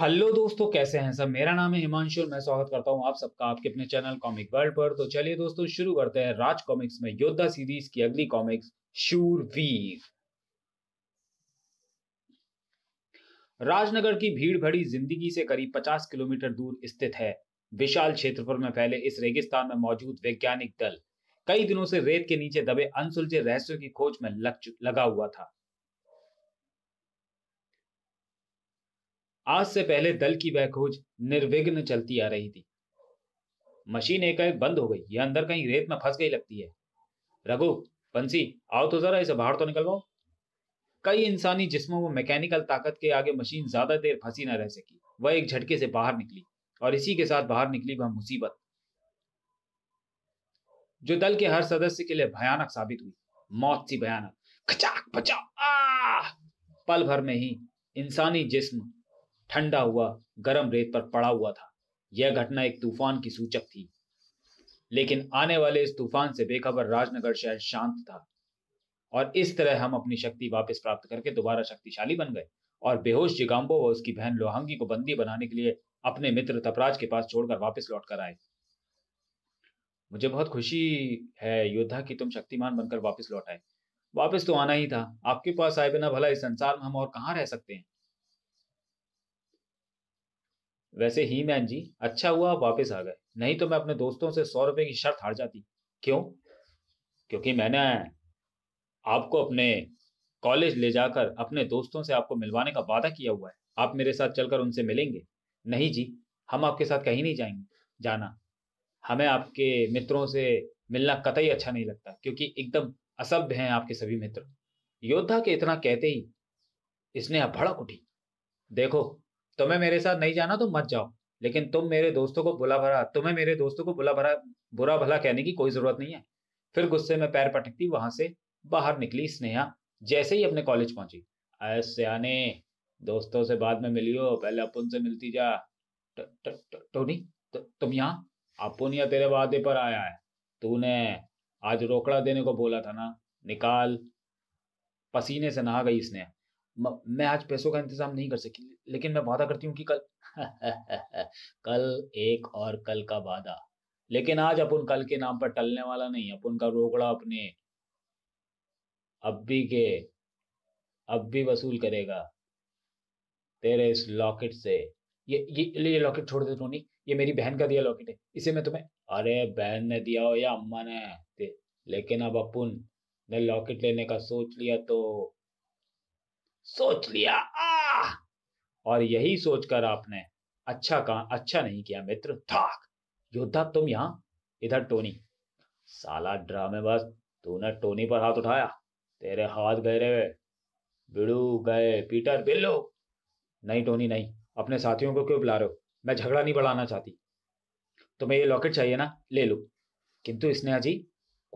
hello दोस्तों कैसे हैं सब मेरा नाम है हिमांशु मैं स्वागत करता हूं आप सबका आपके अपने चैनल कॉमिक वर्ल्ड पर तो चलिए दोस्तों शुरू करते हैं राज कॉमिक्स में योद्धा सीरीज की अगली कॉमिक्स शूरवीर राजनगर की भीड़ भरी जिंदगी से करीब 50 किलोमीटर दूर स्थित है विशाल क्षेत्रफल में फैले इस रेगिस्तान में मौजूद वैज्ञानिक दल कई दिनों से रेत के नीचे दबे अनसुलझे रहस्यों की खोज में लग लगा हुआ था आज से पहले दल की वह खोज निर्विघ्न चलती आ रही थी मशीन एक एक बंद हो गई यह अंदर कहीं रेत में फंस गई लगती है रघु पंसी आओ तो जरा इसे बाहर तो निकलवाओ कई इंसानी जिस्मों में मैकेनिकल ताकत के आगे मशीन ज्यादा देर फंसी न रह सकी वह एक झटके से बाहर निकली और इसी के साथ बाहर निकली वह मुसीबत जो दल के हर सदस्य के लिए भयानक साबित हुई मौत सी भयानक खचाक पचा पल भर में ही इंसानी जिस्म ठंडा हुआ गर्म रेत पर पड़ा हुआ था यह घटना एक तूफान की सूचक थी लेकिन आने वाले इस तूफान से बेखबर राजनगर शहर शांत था और इस तरह हम अपनी शक्ति वापस प्राप्त करके दोबारा शक्तिशाली बन गए और बेहोश जिगाम्बो व उसकी बहन लोहांगी को बंदी बनाने के लिए अपने मित्र तपराज के पास छोड़कर वापस लौट कर आए मुझे बहुत खुशी है योद्धा कि तुम शक्तिमान बनकर वापस लौट आए वापस तो आना ही था आपके पास आए बिना भला इस संसार में हम और कहाँ रह सकते हैं वैसे ही मैन जी अच्छा हुआ आप वापस आ गए नहीं तो मैं अपने दोस्तों से सौ रुपए की शर्त हार जाती क्यों क्योंकि मैंने आपको अपने कॉलेज ले जाकर अपने दोस्तों से आपको मिलवाने का वादा किया हुआ है आप मेरे साथ चलकर उनसे मिलेंगे नहीं जी हम आपके साथ कहीं नहीं जाएंगे जाना हमें आपके मित्रों से मिलना कतई अच्छा नहीं लगता क्योंकि एकदम असभ्य हैं आपके सभी मित्र योद्धा के इतना कहते ही इसने अब भड़क उठी देखो तुम्हें तो मेरे साथ नहीं जाना तो मत जाओ लेकिन तुम मेरे दोस्तों को बुला भरा तुम्हें मेरे दोस्तों को बुला भरा बुरा भला कहने की कोई जरूरत नहीं है फिर गुस्से में पैर पटकती वहां से बाहर निकली स्नेहा जैसे ही अपने कॉलेज पहुंची अने दोस्तों से बाद में मिलियो पहले अपुन से मिलती जा टोनी तुम यहाँ अपुन या तेरे वादे पर आया है तूने आज रोकड़ा देने को बोला था ना निकाल पसीने से नहा गई स्नेहा मैं आज पैसों का इंतजाम नहीं कर सकी लेकिन मैं वादा करती हूँ कि कल कल एक और कल का वादा लेकिन आज अपन कल के नाम पर टलने वाला नहीं अपन का रोकड़ा अपने अब्बी के भी वसूल करेगा तेरे इस लॉकेट से ये ये ये लॉकेट छोड़ दे टोनी ये मेरी बहन का दिया लॉकेट है इसे मैं तुम्हें अरे बहन ने दिया हो या अम्मा ने लेकिन अब अपन ने लॉकेट लेने का सोच लिया तो सोच लिया आ और यही सोचकर आपने अच्छा कहा अच्छा नहीं किया मित्र थाक योद्धा तुम यहां इधर टोनी साला बस तूने टोनी पर हाथ उठाया तेरे हाथ गए रे बिड़ू गए पीटर बिल्लो नहीं टोनी नहीं अपने साथियों को क्यों बुला रहे हो मैं झगड़ा नहीं बढ़ाना चाहती तुम्हें ये लॉकेट चाहिए ना ले लो किंतु इसने अजी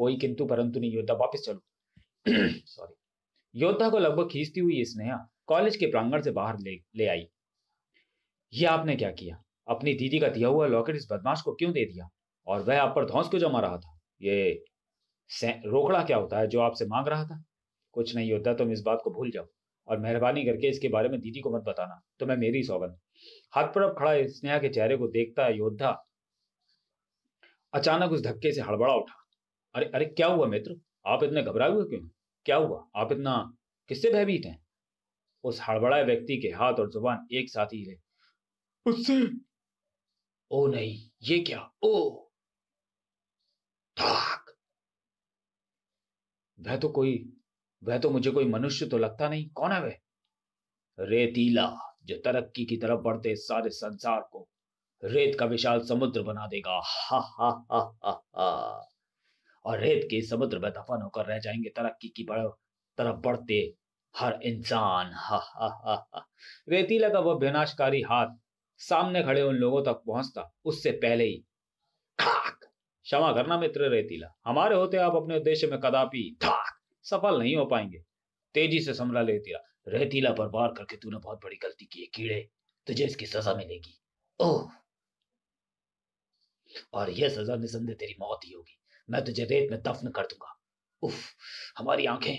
कोई किंतु परंतु नहीं योद्धा वापस चलो सॉरी योद्धा को लगभग खींचती हुई ये स्नेहा कॉलेज के प्रांगण से बाहर ले ले आई ये आपने क्या किया अपनी दीदी का दिया हुआ लॉकेट इस बदमाश को क्यों दे दिया और वह आप पर धौस क्यों जमा रहा था ये रोकड़ा क्या होता है जो आपसे मांग रहा था कुछ नहीं होता तुम इस बात को भूल जाओ और मेहरबानी करके इसके बारे में दीदी को मत बताना तो मैं मेरी सौगंध हाथ पर अब खड़ा स्नेहा के चेहरे को देखता योद्धा अचानक उस धक्के से हड़बड़ा उठा अरे अरे क्या हुआ मित्र आप इतने घबराए हुए क्यों क्या हुआ आप इतना किससे भयभीत हैं उस हड़बड़ाए व्यक्ति के हाथ और जुबान एक साथ ही हिले उससे ओ नहीं ये क्या ओ ठाक वह तो कोई वह तो मुझे कोई मनुष्य तो लगता नहीं कौन है वह रेतीला जो तरक्की की तरफ बढ़ते सारे संसार को रेत का विशाल समुद्र बना देगा हा हा हा हा हा और रेत के समुद्र में दफन होकर रह जाएंगे तरक्की की बढ़ तरफ बढ़ते हर इंसान हा हा हा हा रेतीला का वह विनाशकारी हाथ सामने खड़े उन लोगों तक पहुंचता उससे पहले ही खाक क्षमा करना मित्र रेतीला हमारे होते आप अपने उद्देश्य में कदापि खाक सफल नहीं हो पाएंगे तेजी से संभला रेतीला रेतीला पर वार करके तूने बहुत बड़ी गलती की कीड़े तुझे इसकी सजा मिलेगी ओह और यह सजा निसंदेह तेरी मौत ही होगी मैं तुझे रेत में दफन कर दूंगा उफ हमारी आंखें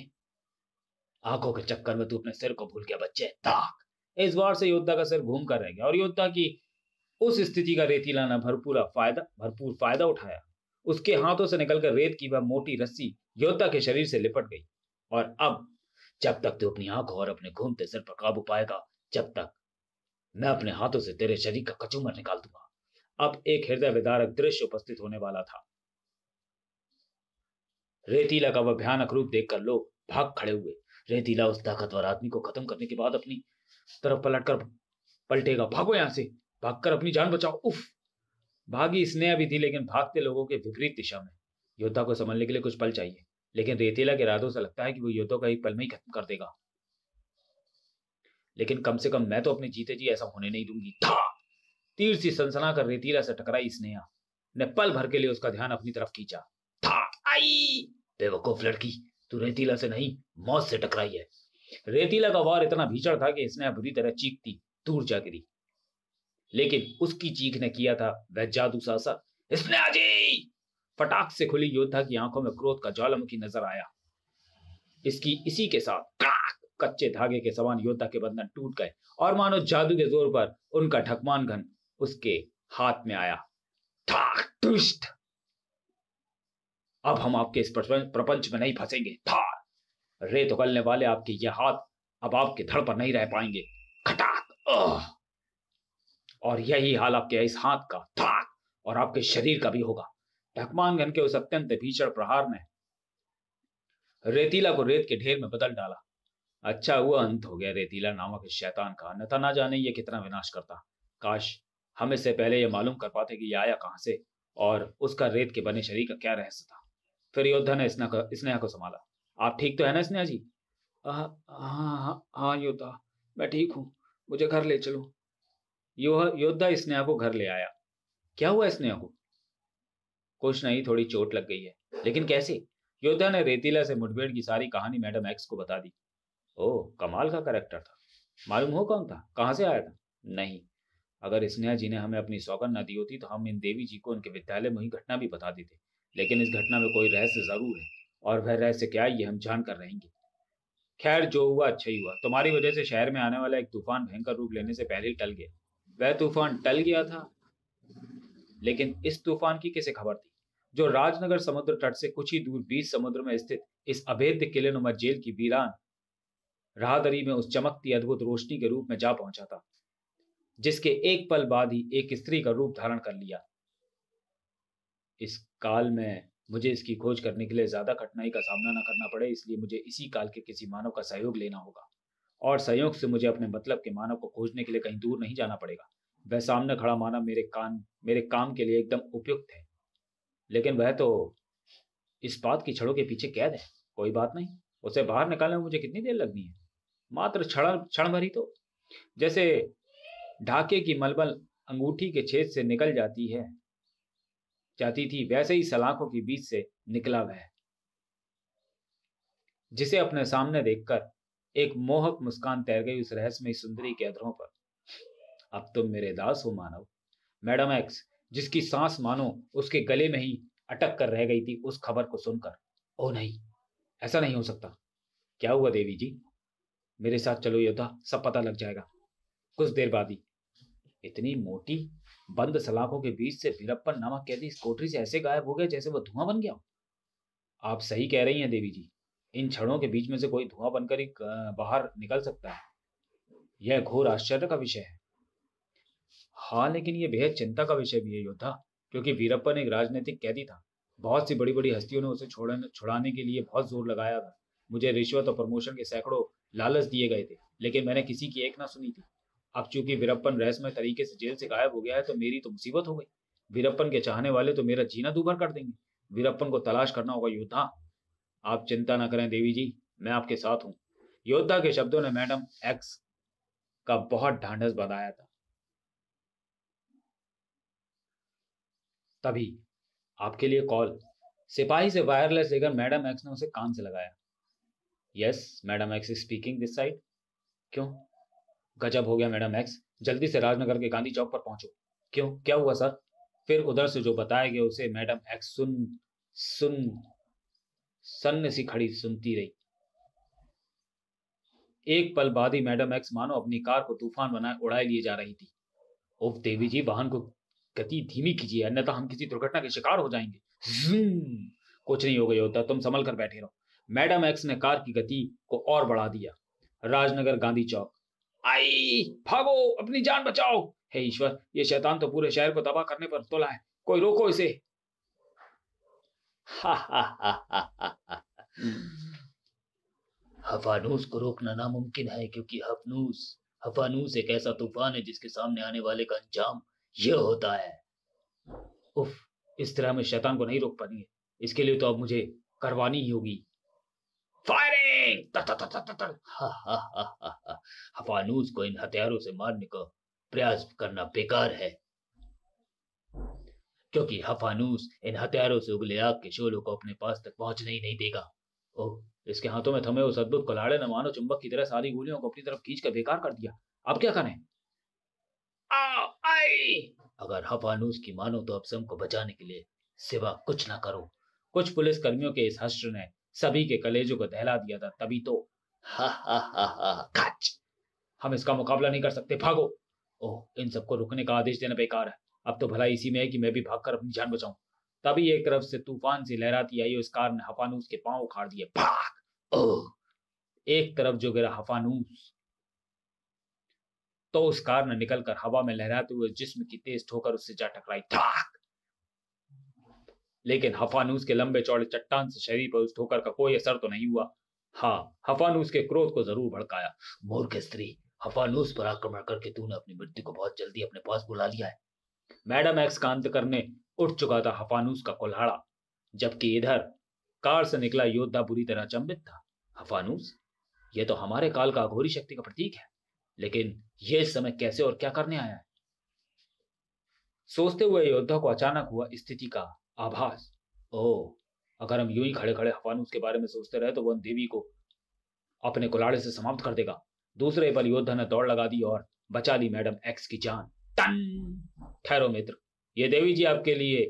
आंखों के चक्कर में तू अपने सिर को भूल गया बच्चे ताक इस बार से योद्धा का सिर घूम कर रह गया और योद्धा की उस स्थिति का रेती लाना भरपूर फायदा भरपूर फायदा उठाया उसके हाथों से निकलकर रेत की वह मोटी रस्सी योद्धा के शरीर से लिपट गई और अब जब तक तू अपनी आंखों और अपने घूमते सिर पर काबू पाएगा जब तक मैं अपने हाथों से तेरे शरीर का कचूमर निकाल दूंगा अब एक हृदय विदारक दृश्य उपस्थित होने वाला था रेतीला का वह भयानक रूप देखकर लोग भाग खड़े हुए रेतीला उस ताकतवर आदमी को खत्म करने के बाद अपनी तरफ पलट कर पलटेगा भागो यहां से भागकर अपनी जान बचाओ उफ भागी स्नेहा भी थी लेकिन भागते लोगों के विपरीत दिशा में योद्धा को संभलने के लिए कुछ पल चाहिए लेकिन रेतीला के इरादों से लगता है कि वो योद्धा का एक पल में ही खत्म कर देगा लेकिन कम से कम मैं तो अपने जीते जी ऐसा होने नहीं दूंगी था तीर सी सनसना कर रेतीला से टकराई स्नेहा ने पल भर के लिए उसका ध्यान अपनी तरफ खींचा आई बेवकूफ लड़की तू रेतीला से नहीं मौत से टकराई है रेतीला का वार इतना भीषण था कि इसने बुरी तरह चीखती दूर जा गिरी लेकिन उसकी चीख ने किया था वह जादू सासा इसमें आ जी फटाक से खुली योद्धा की आंखों में क्रोध का ज्वालामुखी नजर आया इसकी इसी के साथ कच्चे धागे के समान योद्धा के बंधन टूट गए और मानो जादू के जोर पर उनका ढकमान घन उसके हाथ में आया ठाक दुष्ट अब हम आपके इस प्रपंच में नहीं फंसेंगे धार रेत उगलने वाले आपके ये हाथ अब आपके धड़ पर नहीं रह पाएंगे खटाक और यही हाल आपके इस हाथ का धाक और आपके शरीर का भी होगा ढकमानगन के उस अत्यंत भीषण प्रहार ने रेतीला को रेत के ढेर में बदल डाला अच्छा हुआ अंत हो गया रेतीला नामक शैतान का अन्यथा ना जाने ये कितना विनाश करता काश हम इससे पहले ये मालूम कर पाते कि ये आया कहां से और उसका रेत के बने शरीर का क्या रहस्य था फिर योद्धा ने स्नेहा स्नेहा को संभाला आप ठीक तो है ना स्नेहा जी हाँ हाँ हाँ योद्धा मैं ठीक हूँ मुझे घर ले चलो यो, योद्धा स्नेहा को घर ले आया क्या हुआ स्नेहा को कुछ नहीं थोड़ी चोट लग गई है लेकिन कैसे योद्धा ने रेतीला से मुठभेड़ की सारी कहानी मैडम एक्स को बता दी ओ कमाल का करेक्टर था मालूम हो कौन था कहाँ से आया था नहीं अगर स्नेहा जी ने हमें अपनी सौगन न दी होती तो हम इन देवी जी को उनके विद्यालय में ही घटना भी बता देते लेकिन इस घटना में कोई रहस्य जरूर है और वह रहस्य क्या ये हम जान कर रहेंगे खैर जो हुआ अच्छा ही हुआ तुम्हारी वजह से शहर में आने वाला एक तूफान भयंकर रूप लेने से पहले ही टल गया वह तूफान टल गया था लेकिन इस तूफान की किसे खबर थी जो राजनगर समुद्र तट से कुछ ही दूर बीच समुद्र में स्थित इस अभेद्य किले नुमा जेल की वीरान राहदरी में उस चमकती अद्भुत रोशनी के रूप में जा पहुंचा था जिसके एक पल बाद ही एक स्त्री का रूप धारण कर लिया इस काल में मुझे इसकी खोज करने के लिए ज़्यादा कठिनाई का सामना न करना पड़े इसलिए मुझे इसी काल के किसी मानव का सहयोग लेना होगा और सहयोग से मुझे अपने मतलब के मानव को खोजने के लिए कहीं दूर नहीं जाना पड़ेगा वह सामने खड़ा मानव मेरे कान मेरे काम के लिए एकदम उपयुक्त है लेकिन वह तो इस बात की छड़ों के पीछे कैद है कोई बात नहीं उसे बाहर निकालने में मुझे कितनी देर लगनी है मात्र क्षण क्षण भरी तो जैसे ढाके की मलबल अंगूठी के छेद से निकल जाती है जाती थी वैसे ही सलाखों के बीच से निकला वह जिसे अपने सामने देखकर एक मोहक मुस्कान तैर गई उस रहस्यमय सुंदरी के अधरों पर अब तुम तो मेरे दास हो मानव मैडम एक्स जिसकी सांस मानो उसके गले में ही अटक कर रह गई थी उस खबर को सुनकर ओ नहीं ऐसा नहीं हो सकता क्या हुआ देवी जी मेरे साथ चलो योद्धा सब पता लग जाएगा कुछ देर बाद ही इतनी मोटी बंद सलाखों के बीच से वीरप्पन नामक कैदी इस कोठरी से ऐसे गायब हो गया जैसे वह धुआं बन गया आप सही कह रही हैं देवी जी इन छड़ों के बीच में से कोई धुआं बनकर ही बाहर निकल सकता है यह घोर आश्चर्य का विषय है हाँ लेकिन यह बेहद चिंता का विषय भी है योद्धा क्योंकि वीरप्पन एक राजनीतिक कैदी था बहुत सी बड़ी बड़ी हस्तियों ने उसे छोड़ने छुड़ाने के लिए बहुत जोर लगाया था मुझे रिश्वत और प्रमोशन के सैकड़ों लालच दिए गए थे लेकिन मैंने किसी की एक ना सुनी थी अब चूंकि वीरप्पन रहस्यमय तरीके से जेल से गायब हो गया है तो मेरी तो मुसीबत हो गई वीरप्पन के चाहने वाले तो मेरा जीना दूभर कर देंगे वीरप्पन को तलाश करना होगा योद्धा आप चिंता ना करें देवी जी मैं आपके साथ हूँ योद्धा के शब्दों ने मैडम एक्स का बहुत ढांढस बताया था तभी आपके लिए कॉल सिपाही से वायरलेस लेकर मैडम एक्स ने उसे कान से लगाया yes madam X is speaking this side क्यों गजब हो गया मैडम एक्स जल्दी से राजनगर के गांधी चौक पर पहुंचो क्यों क्या हुआ सर फिर उधर से जो बताया गया उसे मैडम एक्स सुन सुन सन्न सी खड़ी सुनती रही एक पल बाद ही मैडम एक्स मानो अपनी कार को तूफान बनाए उड़ाए लिए जा रही थी ओफ देवी जी वाहन को गति धीमी कीजिए अन्यथा हम किसी दुर्घटना के शिकार हो जाएंगे कुछ नहीं हो गया होता तुम संभल कर बैठे रहो मैडम एक्स ने कार की गति को और बढ़ा दिया राजनगर गांधी चौक आई भागो अपनी जान बचाओ हे ईश्वर ये शैतान तो पूरे शहर को तबाह करने पर तुला है कोई रोको इसे हफानूस को रोकना नामुमकिन है क्योंकि हफनूस हफानूस एक ऐसा तूफान है जिसके सामने आने वाले का अंजाम यह होता है उफ इस तरह में शैतान को नहीं रोक पानी है इसके लिए तो अब मुझे करवानी ही होगी फायरिंग हफानूस को इन हथियारों से मारने को प्रयास करना बेकार है क्योंकि हफानूस इन हथियारों से उगले आग के शोलों को अपने पास तक पहुंचने ही नहीं देगा ओ, इसके हाथों में थमे उस अद्भुत कलाड़े ने मानो चुंबक की तरह सारी गोलियों को अपनी तरफ खींच कर बेकार कर दिया अब क्या करें आई अगर हफानूस की मानो तो अब सम को बचाने के लिए सिवा कुछ ना करो कुछ पुलिस कर्मियों के इस हस्त ने सभी के कलेजों को दहला दिया था तभी तो हा हा हा हा हम इसका मुकाबला नहीं कर सकते भागो ओह इन सबको रुकने का आदेश देना बेकार है अब तो भला इसी में है कि मैं भी भागकर अपनी जान बचाऊं तभी एक तरफ से तूफान से लहराती आई उस कार ने हफानूस के पांव उखाड़ दिए भाग ओह एक तरफ जो गिरा हफानूस तो उस कार ने निकलकर हवा में लहराते हुए जिस्म की तेज ठोकर उससे जा टकराई धाक लेकिन हफानूस के लंबे चौड़े चट्टान से शरीर पर उस ठोकर का कोई असर तो नहीं हुआ हाँ हफानूस के क्रोध को जरूर भड़काया मूर्ख स्त्री हफानूस पर आक्रमण करके तूने अपनी मृत्यु को बहुत जल्दी अपने पास बुला लिया है मैडम एक्स कांत करने उठ चुका था हफानूस का कोल्हाड़ा जबकि इधर कार से निकला योद्धा बुरी तरह चंबित था हफानूस ये तो हमारे काल का अघोरी शक्ति का प्रतीक है लेकिन यह इस समय कैसे और क्या करने आया है सोचते हुए योद्धा को अचानक हुआ स्थिति का आभास ओह अगर हम यूं ही खड़े खड़े हवानूस के बारे में सोचते रहे तो वो देवी को अपने कुलाड़े से समाप्त कर देगा दूसरे पर योद्धा ने दौड़ लगा दी और बचा ली मैडम एक्स की जान टन ठहरो मित्र ये देवी जी आपके लिए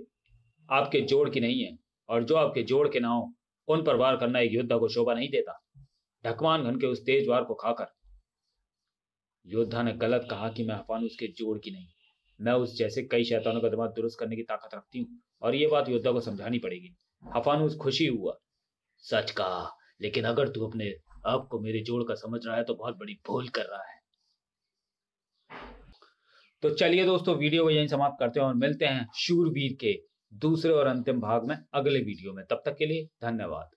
आपके जोड़ की नहीं है और जो आपके जोड़ के ना हो उन पर वार करना एक योद्धा को शोभा नहीं देता ढकवान घन के उस तेज वार को खाकर योद्धा ने गलत कहा कि मैं हफानुस के जोड़ की नहीं मैं उस जैसे कई शैतानों का दिमाग दुरुस्त करने की ताकत रखती हूँ और ये बात योद्धा को समझानी पड़ेगी हफानूस खुशी हुआ सच कहा लेकिन अगर तू अपने आप को मेरे जोड़ का समझ रहा है तो बहुत बड़ी भूल कर रहा है तो चलिए दोस्तों वीडियो को यहीं समाप्त करते हैं और मिलते हैं शूरवीर के दूसरे और अंतिम भाग में अगले वीडियो में तब तक के लिए धन्यवाद